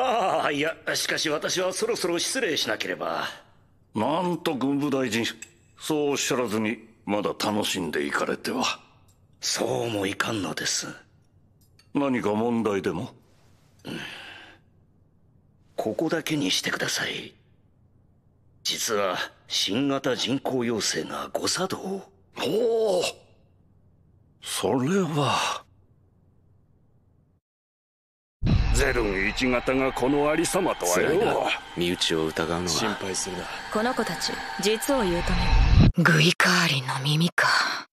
ああいやしかし私はそろそろ失礼しなければなんと軍部大臣そうおっしゃらずにまだ楽しんでいかれてはそうもいかんのです何か問題でも、うん、ここだけにしてください実は新型人工要請が誤作動おおそれはゼルン一型がこの有様とはよ身内を疑うのは心配するなこの子たち実を言うとねグイカーリンの耳か